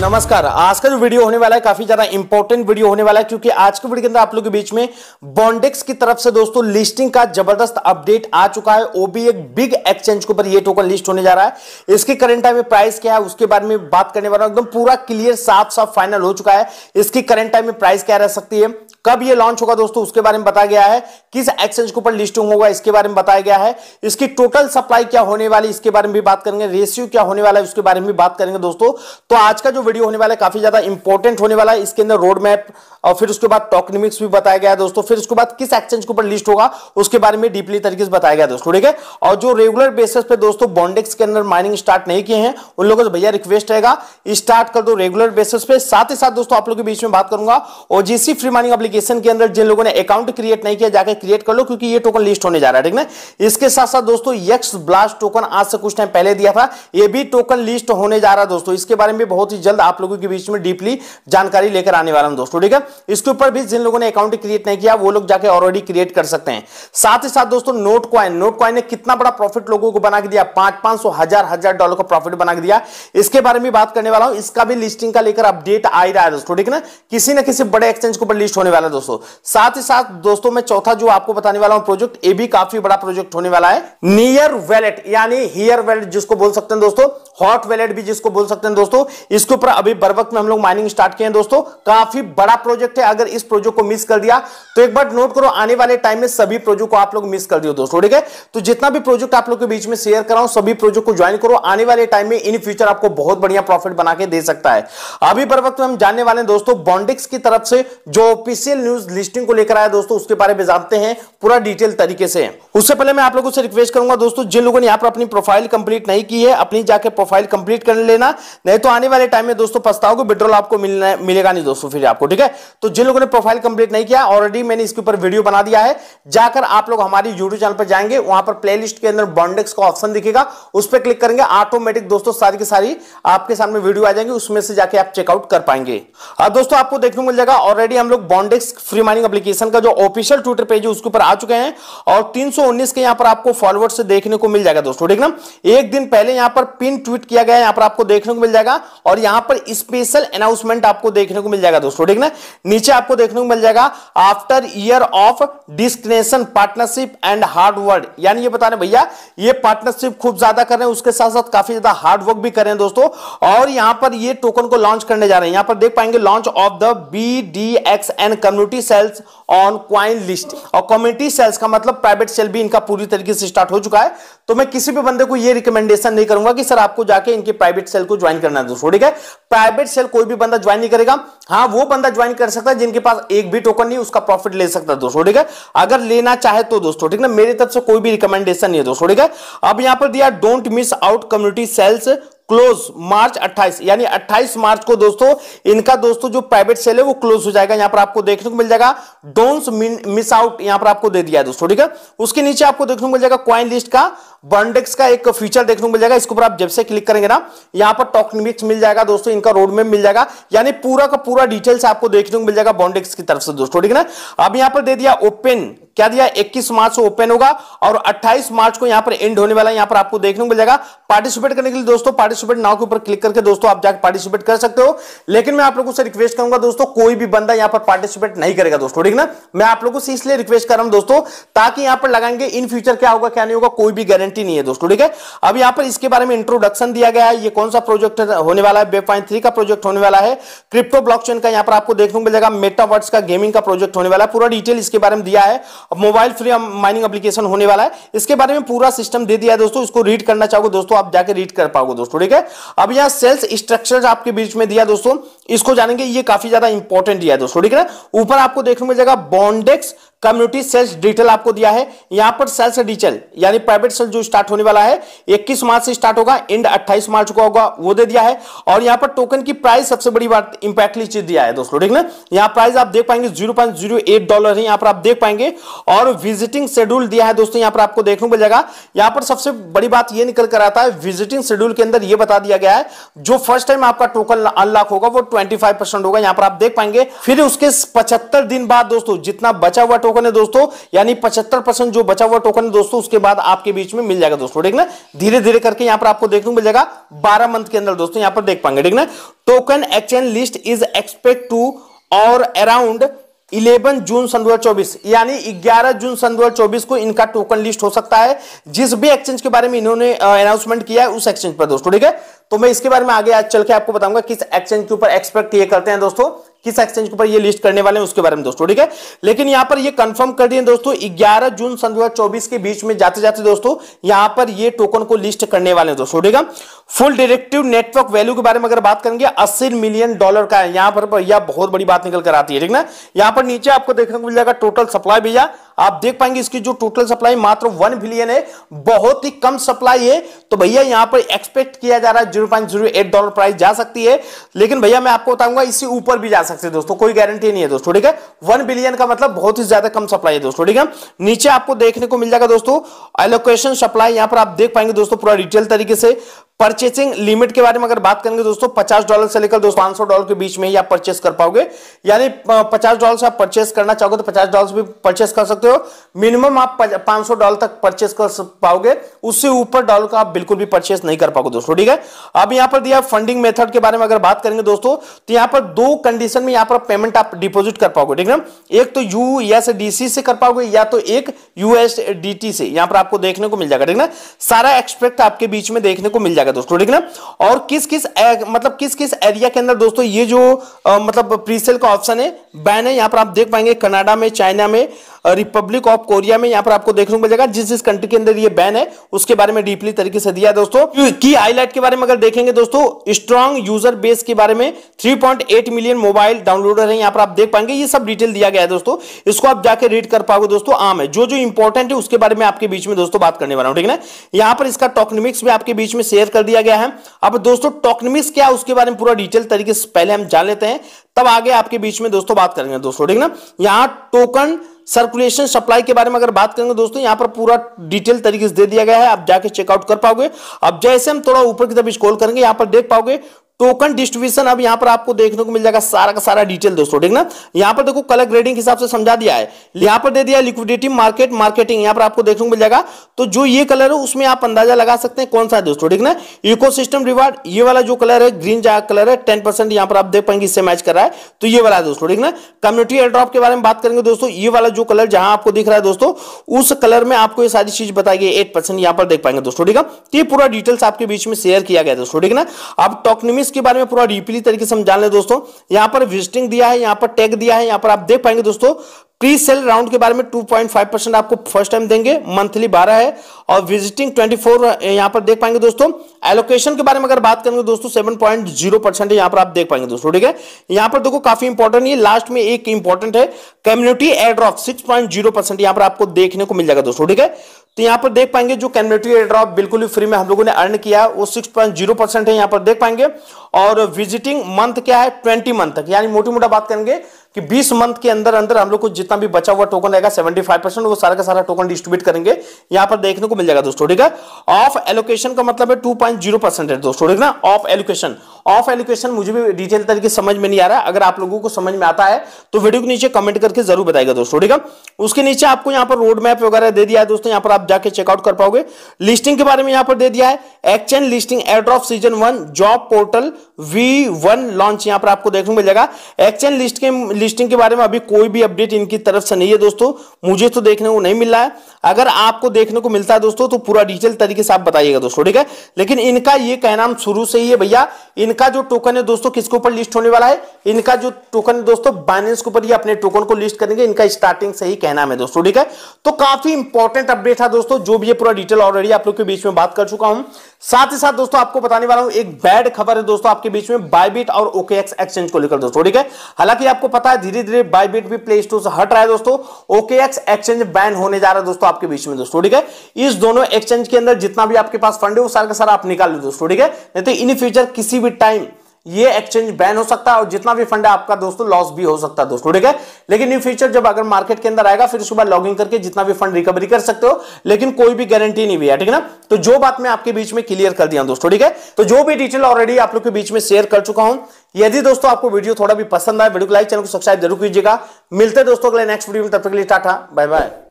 नमस्कार आज का जो वीडियो होने वाला है काफी ज्यादा इंपॉर्टेंट वीडियो होने वाला है क्योंकि आज के वीडियो के अंदर आप लोगों के बीच में बॉन्डेक्स की तरफ से दोस्तों लिस्टिंग का जबरदस्त अपडेट आ चुका है वो भी एक बिग एक्सचेंज के ऊपर ये टोकन लिस्ट होने जा रहा है इसके करंट टाइम में प्राइस क्या है उसके बारे में बात करने वाला एकदम पूरा क्लियर साफ साफ फाइनल हो चुका है इसकी करंट टाइम में प्राइस क्या रह सकती है कब ये लॉन्च होगा दोस्तों उसके बारे में बताया गया है किस एक्सचेंज के ऊपर लिस्टिंग होगा इसके बारे में बताया गया है इसकी टोटल सप्लाई क्या होने वाली इसके बारे में भी बात करेंगे रेशियो क्या होने वाला है उसके बारे में भी बात करेंगे दोस्तों तो आज का जो वीडियो होने वाला है काफी ज्यादा इंपॉर्टेंट होने वाला है इसके अंदर रोड मैप और फिर उसके बाद टॉकनिमिक्स भी बताया गया है दोस्तों फिर उसके बाद किस एक्सचेंज के ऊपर लिस्ट होगा उसके बारे में डीपली तरीके से बताया गया दोस्तों ठीक है और जो रेगुलर बेसिस पे दोस्तों बॉन्डेक्स के अंदर माइनिंग स्टार्ट नहीं किए हैं उन लोगों से भैया रिक्वेस्ट रहेगा स्टार्ट कर दो रेगुलर बेसिस पे साथ ही साथ दोस्तों आप लोग के बीच में बात करूंगा और जीसी फ्री माइनिंग अपलीकेशन के अंदर जिन लोगों ने अकाउंट क्रिएट नहीं किया जाकर क्रिएट कर लो क्योंकि ये टोकन लिस्ट होने जा रहा है ठीक है इसके साथ साथ दोस्तों यक्स ब्लास्ट टोकन आज से कुछ टाइम पहले दिया था यह भी टोकन लिस्ट होने जा रहा है दोस्तों इसके बारे में बहुत ही जल्द जल्द आप लोगों के बीच में डीपली जानकारी लेकर आने वाला हूं दोस्तों ठीक है इसके ऊपर भी जिन लोगों ने अकाउंट क्रिएट नहीं किया वो लोग जाके ऑलरेडी क्रिएट कर सकते हैं साथ ही साथ दोस्तों नोट क्वाइन नोट क्वाइन ने कितना बड़ा प्रॉफिट लोगों को बना के दिया पांच पांच सौ हजार हजार डॉलर का प्रॉफिट बना के दिया इसके बारे में बात करने वाला हूं इसका भी लिस्टिंग का लेकर अपडेट आ रहा है दोस्तों ठीक है ना किसी ना किसी बड़े एक्सचेंज के ऊपर लिस्ट होने वाला है दोस्तों साथ ही साथ दोस्तों में चौथा जो आपको बताने वाला हूं प्रोजेक्ट ये भी काफी बड़ा प्रोजेक्ट होने वाला है नियर वैलेट यानी हियर वैलेट जिसको बोल सकते हैं दोस्तों हॉट वैलेट भी जिसको बोल सकते हैं दोस्तों इसके ऊपर पर अभी बर में हम लोग माइनिंग स्टार्ट किए हैं दोस्तों काफी बड़ा प्रोजेक्ट है अगर इस प्रोजेक्ट को मिस कर दिया तो एक बार नोट करो आने वाले टाइम में सभी प्रोजेक्ट को आप लोग मिस कर दियो दोस्तों ठीक है तो जितना भी प्रोजेक्ट आप लोग के बीच में शेयर कराऊं सभी प्रोजेक्ट को ज्वाइन करो आने वाले टाइम में इन फ्यूचर आपको बहुत बढ़िया प्रॉफिट बना के दे सकता है अभी बर में हम जानने वाले दोस्तों बॉन्डिक्स की तरफ से जो ऑफिसियल न्यूज लिस्टिंग को लेकर आया दोस्तों उसके बारे में जानते हैं पूरा डिटेल तरीके से उससे पहले मैं आप लोगों से रिक्वेस्ट करूंगा दोस्तों जिन लोगों ने यहाँ पर अपनी प्रोफाइल कंप्लीट नहीं की है अपनी जाके प्रोफाइल कंप्लीट कर लेना नहीं तो आने वाले टाइम में दोस्तों पछताओगे विड्रॉल आपको मिलना मिलेगा नहीं दोस्तों फिर आपको ठीक है तो जिन लोगों ने प्रोफाइल कंप्लीट नहीं किया ऑलरेडी मैंने इसके ऊपर वीडियो बना दिया है जाकर आप लोग हमारी यूट्यूब चैनल पर जाएंगे वहां पर प्ले के अंदर बॉन्डेक्स का ऑप्शन दिखेगा उस पर क्लिक करेंगे ऑटोमेटिक दोस्तों सारी की सारी आपके सामने वीडियो आ जाएंगे उसमें से जाके आप चेकआउट कर पाएंगे अब हाँ, दोस्तों आपको देखने को मिल जाएगा ऑलरेडी हम लोग बॉन्डेक्स फ्री माइनिंग अपलीकेशन का जो ऑफिशियल ट्विटर पेज है उसके ऊपर आ चुके हैं और तीन के यहाँ पर आपको फॉलोअर्स देखने को मिल जाएगा दोस्तों ठीक ना एक दिन पहले यहाँ पर पिन ट्वीट किया गया है यहाँ पर आपको देखने को मिल जाएगा और यहाँ पर स्पेशल अनाउंसमेंट आपको देखने को मिल जाएगा दोस्तों ठीक ना नीचे आपको देखने को मिल जाएगा after year of discrimination partnership and hard work यानी ये बता रहे भैया ये पार्टनरशिप खूब ज्यादा कर रहे हैं उसके साथ साथ काफी ज्यादा हार्ड वर्क भी कर रहे हैं दोस्तों और यहां पर ये टोकन को लॉन्च करने जा रहे हैं यहां पर देख पाएंगे launch of the B D X and community sales on coin list और कम्युनिटी सेल्स का मतलब प्राइवेट सेल भी इनका पूरी तरीके से स्टार्ट हो चुका है तो मैं किसी भी बंदे को ये रिकमेंडेशन नहीं करूंगा कि सर आपको जाके इनके प्राइवेट सेल को ज्वाइन करना है दोस्तों ठीक है प्राइवेट सेल कोई भी बंदा ज्वाइन नहीं करेगा हाँ वो बंदा ज्वाइन कर सकता है जिनके पास एक भी टोकन नहीं उसका प्रॉफिट ले सकता है दोस्तों ठीक है अगर लेना चाहे तो दोस्तों ठीक ना मेरे तरफ से कोई भी रिकमेंडेशन नहीं है दोस्तों ठीक है अब यहाँ पर दिया don't miss out community sales close March 28 यानी 28 मार्च को दोस्तों इनका दोस्तों जो प्राइवेट सेल है वो क्लोज हो जाएगा यहां पर आपको देखने को मिल जाएगा डोंट मिस आउट यहां पर आपको दे दिया दोस्तों ठीक है उसके नीचे आपको देखने को मिल जाएगा क्वाइन लिस्ट का बर्नडेक्स का एक फीचर देखने को मिल जाएगा इसके ऊपर आप जब से क्लिक करेंगे ना यहां पर टॉकनिमिक्स मिल जाएगा दोस्तों इनका रोड मैप मिल जाएगा यानी पूरा का पूरा डिटेल्स आपको देखने को मिल जाएगा बॉन्डेक्स की तरफ से दोस्तों ठीक है ना अब यहां पर दे दिया ओपन क्या दिया 21 मार्च को ओपन होगा और 28 मार्च को यहां पर एंड होने वाला है यहां पर आपको देखने को मिल जाएगा पार्टिसिपेट करने के लिए दोस्तों पार्टिसिपेट नाव के ऊपर क्लिक करके दोस्तों आप जाकर पार्टिसिपेट कर सकते हो लेकिन मैं आप लोगों से रिक्वेस्ट करूंगा दोस्तों कोई भी बंदा यहां पर पार्टिसिपेट नहीं करेगा दोस्तों ठीक ना मैं आप लोगों से इसलिए रिक्वेस्ट कर रहा हूं दोस्तों ताकि यहां पर लगाएंगे इन फ्यूचर क्या होगा क्या नहीं होगा कोई भी गारंटी नहीं है दोस्तों ठीक है अब यहां पर इसके बारे में इंट्रोडक्शन दिया गया है ये कौन सा प्रोजेक्ट होने वाला है पॉइंट थ्री का प्रोजेक्ट होने वाला है क्रिप्टो ब्लॉक का यहां पर आपको देखने को मिलेगा जाएगा का गेमिंग का प्रोजेक्ट होने वाला है पूरा डिटेल इसके बारे में दिया है अब मोबाइल फ्री माइनिंग एप्लीकेशन होने वाला है इसके बारे में पूरा सिस्टम दे दिया है दोस्तों इसको रीड करना चाहोगे दोस्तों आप जाके रीड कर पाओगे दोस्तों ठीक है अब यहाँ सेल्स स्ट्रक्चर आपके बीच में दिया दोस्तों इसको जानेंगे ये काफी ज्यादा इंपॉर्टेंट दिया है दोस्तों ठीक है ऊपर आपको देखने को मिलेगा बॉन्डेक्स कम्युनिटी सेल्स डिटेल आपको दिया है यहां पर सेल्स डिटेल यानी प्राइवेट सेल्स जो स्टार्ट होने वाला है 21 मार्च से स्टार्ट होगा एंड 28 मार्च को होगा वो दे दिया है और यहां पर टोकन की प्राइस सबसे बड़ी बात इंपैक्टली चीज दिया है दोस्तों ठीक ना यहां प्राइस आप देख पाएंगे जीरो डॉलर है यहां पर आप देख पाएंगे और विजिटिंग शेड्यूल दिया है दोस्तों यहां पर आपको देखने को जाएगा यहां पर सबसे बड़ी बात यह निकल कर आता है विजिटिंग शेड्यूल के अंदर यह बता दिया गया है जो फर्स्ट टाइम आपका टोकन अनलॉक होगा वो ट्वेंटी होगा यहां पर आप देख पाएंगे फिर उसके पचहत्तर दिन बाद दोस्तों जितना बचा हुआ टोकन है दोस्तों यानी पचहत्तर परसेंट जो बचा हुआ टोकन है दोस्तों उसके बाद आपके बीच में मिल जाएगा दोस्तों ठीक ना धीरे धीरे करके यहां पर आपको देखने को मिल जाएगा बारह मंथ के अंदर दोस्तों यहां पर देख पाएंगे ठीक ना token exchange list is expect to और अराउंड 11 जून सन दो यानी 11 जून सन दो को इनका टोकन लिस्ट हो सकता है जिस भी एक्सचेंज के बारे में इन्होंने अनाउंसमेंट किया है उस एक्सचेंज पर दोस्तों ठीक है तो मैं इसके बारे में आगे आज चल के आपको बताऊंगा किस एक्सचेंज के ऊपर एक्सपेक्ट ये करते हैं दोस्तों किस एक्सचेंज के ऊपर ये लिस्ट करने वाले हैं उसके बारे में दोस्तों ठीक है लेकिन यहां पर ये कंफर्म कर दिए दोस्तों 11 जून सन दो के बीच में जाते जाते दोस्तों यहां पर ये टोकन को लिस्ट करने वाले हैं दोस्तों ठीक है फुल डिरेक्टिव नेटवर्क वैल्यू के बारे में अगर बात करेंगे अस्सी मिलियन डॉलर का है यहां पर भैया बहुत बड़ी बात निकल कर आती है ठीक ना यहाँ पर नीचे आपको देखने को मिल जाएगा टोटल सप्लाई भैया आप देख पाएंगे इसकी जो टोटल सप्लाई मात्र वन बिलियन है बहुत ही कम सप्लाई है तो भैया यहां पर एक्सपेक्ट किया जा रहा है zero point zero eight dollar price जा सकती है लेकिन भैया मैं आपको बताऊंगा इससे ऊपर भी जा सकते हैं दोस्तों कोई गारंटी नहीं है दोस्तों ठीक है वन बिलियन का मतलब बहुत ही ज्यादा कम सप्लाई है दोस्तों ठीक है नीचे आपको देखने को मिल जाएगा दोस्तों एलोकेशन सप्लाई यहां पर आप देख पाएंगे दोस्तों पूरा डिटेल तरीके से परचेसिंग लिमिट के बारे में अगर बात करेंगे दोस्तों पचास डॉलर से लेकर दोस्तों पांच डॉलर के बीच में ही आप परचेस कर पाओगे यानी पचास डॉलर से आप परचेस करना चाहोगे तो पचास डॉलर से भी परचेस कर सकते हो मिनिमम आप पांच डॉलर तक परचेस कर पाओगे उससे ऊपर डॉलर का आप बिल्कुल भी परचेस नहीं कर पाओगे दोस्तों ठीक है अब यहां पर दिया फंडिंग मेथड के बारे में अगर बात करेंगे दोस्तों तो यहाँ पर दो कंडीशन में यहां पर पेमेंट आप डिपोजिट कर पाओगे ठीक है एक तो यू से कर पाओगे या तो एक यूएसडी से यहाँ पर आपको देखने को मिल जाएगा ठीक ना सारा एक्सपेक्ट आपके बीच में देखने को मिल जाएगा जाएगा दोस्तों ठीक है और किस किस मतलब किस किस एरिया के अंदर दोस्तों ये जो आ, मतलब प्रीसेल का ऑप्शन है बैन है यहां पर आप देख पाएंगे कनाडा में चाइना में रिपब्लिक ऑफ कोरिया में यहाँ पर आपको देखने को मिलेगा जिस जिस कंट्री के अंदर ये बैन है उसके बारे में डीपली तरीके से दिया दोस्तों की हाईलाइट के बारे में अगर देखेंगे दोस्तों स्ट्रॉन्ग यूजर बेस के बारे में 3.8 मिलियन मोबाइल डाउनलोडर है यहाँ पर आप देख पाएंगे ये सब डिटेल दिया गया है दोस्तों इसको आप जाके रीड कर पाओगे दोस्तों आम है जो जो इंपॉर्टेंट है उसके बारे में आपके बीच में दोस्तों बात करने वाला हूँ ठीक है ना यहाँ पर इसका टॉक्निमिक्स भी आपके बीच में शेयर कर दिया गया है अब दोस्तों टॉक्निमिक्स क्या उसके बारे में पूरा डिटेल तरीके से पहले हम जान लेते हैं तब आगे आपके बीच में दोस्तों बात करेंगे दोस्तों ठीक ना यहाँ टोकन सर्कुलेशन सप्लाई के बारे में अगर बात करेंगे दोस्तों यहाँ पर पूरा डिटेल तरीके से दे दिया गया है आप जाके चेकआउट कर पाओगे अब जैसे हम थोड़ा ऊपर की तरफ स्क्रॉल करेंगे यहाँ पर देख पाओगे टोकन डिस्ट्रीब्यूशन अब यहाँ पर आपको देखने को मिल जाएगा सारा का सारा डिटेल दोस्तों ठीक ना यहाँ पर देखो कलर ग्रेडिंग के हिसाब से समझा दिया है यहाँ पर दे दिया लिक्विडिटी मार्केट मार्केटिंग यहां पर आपको देखने को मिल जाएगा तो जो ये कलर है उसमें आप अंदाजा लगा सकते हैं कौन सा है दोस्तों ठीक ना सिस्टम रिवार्ड ये वाला जो कलर है ग्रीन कलर है टेन परसेंट यहाँ पर आप देख पाएंगे इससे मैच कर रहा है तो ये वाला दोस्तों ठीक ना कम्युनिटी एड्रॉप के बारे में बात करेंगे दोस्तों ये वाला जो कलर जहां आपको दिख रहा है दोस्तों उस कलर में आपको ये सारी चीज बताई गई एट परसेंट यहाँ पर देख पाएंगे दोस्तों ठीक है तो ये पूरा डिटेल्स आपके बीच में शेयर किया गया दोस्तों ठीक ना अब टॉक्निमिस इसके बारे में पूरा डीपली तरीके से हम जान ले दोस्तों यहाँ पर विजिटिंग दिया है यहाँ पर टैग दिया है यहाँ पर आप देख पाएंगे दोस्तों प्री सेल राउंड के बारे में 2.5 परसेंट आपको फर्स्ट टाइम देंगे मंथली 12 है और विजिटिंग 24 फोर यहाँ पर देख पाएंगे दोस्तों एलोकेशन के बारे में अगर बात करेंगे दोस्तों 7.0 परसेंट यहाँ पर आप देख पाएंगे दोस्तों ठीक है यहां पर देखो काफी इंपॉर्टेंट ये लास्ट में एक इंपॉर्टेंट है community airdrop six point zero percent यहाँ पर आपको देखने को मिल जाएगा दोस्तों ठीक है तो यहां पर देख पाएंगे जो कम्युनिटी एड्रॉप बिल्कुल ही फ्री में हम लोगों ने अर्न किया वो सिक्स पॉइंट जीरो परसेंट है यहां पर देख पाएंगे और विजिटिंग मंथ क्या है ट्वेंटी मंथ तक यानी मोटी मोटा बात करेंगे कि 20 मंथ के अंदर अंदर हम लोग को जितना भी बचा हुआ टोकन रहेगा 75 परसेंट वो सारा का सारा टोकन डिस्ट्रीब्यूट करेंगे यहां पर देखने को मिल जाएगा दोस्तों ठीक है ऑफ एलोकेशन का मतलब है टू पॉइंट जीरो परसेंट है दोस्तों ठीक है ना ऑफ एलोकेशन ऑफ एलोकेशन मुझे भी डिटेल तरीके समझ में नहीं आ रहा है अगर आप लोगों को समझ में आता है तो वीडियो के नीचे कमेंट करके जरूर बताएगा दोस्तों ठीक है उसके नीचे आपको यहाँ पर रोड मैप वगैरह दे दिया है दोस्तों यहाँ पर आप जाके चेकआउट कर पाओगे लिस्टिंग के बारे में यहाँ पर दे दिया है एक्चन listing airdrop season one job portal V one launch यहाँ पर आपको देखने को मिलेगा लिस्ट के लिस्टिंग के बारे में अभी कोई भी अपडेट इनकी तरफ से नहीं है दोस्तों मुझे तो देखने को नहीं मिल रहा है अगर आपको देखने को मिलता है दोस्तों तो पूरा डिटेल तरीके से आप बताइएगा दोस्तों ठीक है लेकिन इनका ये कहना शुरू से ही है भैया इनका इनका जो टोकन है दोस्तों किसके ऊपर लिस्ट होने वाला है इनका जो टोकन है दोस्तों बाइनेंस के ऊपर ये अपने टोकन को लिस्ट करेंगे इनका स्टार्टिंग से ही कहना है दोस्तों ठीक है तो काफी इंपॉर्टेंट अपडेट था दोस्तों जो भी ये पूरा डिटेल ऑलरेडी आप लोग के बीच में बात कर चुका हूं साथ ही साथ दोस्तों आपको बताने वाला हूं एक बैड खबर है दोस्तों आपके बीच में बायबिट और ओकेएक्स एक्सचेंज को लेकर दोस्तों ठीक है हालांकि आपको पता है धीरे धीरे बायबिट भी प्ले स्टोर से हट रहा है दोस्तों ओकेएक्स एक्सचेंज बैन होने जा रहा है दोस्तों आपके बीच में दोस्तों ठीक है इस दोनों एक्सचेंज के अंदर जितना भी आपके पास फंड है वो सारा का सारा आप निकाल लो दोस्तों ठीक है नहीं तो इन फ्यूचर किसी भी टाइम ये एक्सचेंज बैन हो सकता है और जितना भी फंड है आपका दोस्तों लॉस भी हो सकता है दोस्तों ठीक है लेकिन इन फ्यूचर जब अगर मार्केट के अंदर आएगा फिर उसके बाद लॉगिंग करके जितना भी फंड रिकवरी कर सकते हो लेकिन कोई भी गारंटी नहीं भी है ठीक है ना तो जो बात मैं आपके बीच में क्लियर कर दिया दोस्तों ठीक है तो जो भी डिटेल ऑलरेडी आप लोग के बीच में शेयर कर चुका हूं यदि दोस्तों आपको वीडियो थोड़ा भी पसंद आए वीडियो को लाइक चैनल को सब्सक्राइब जरूर कीजिएगा मिलते दोस्तों अगले नेक्स्ट वीडियो में तब तक के लिए टाटा बाय बाय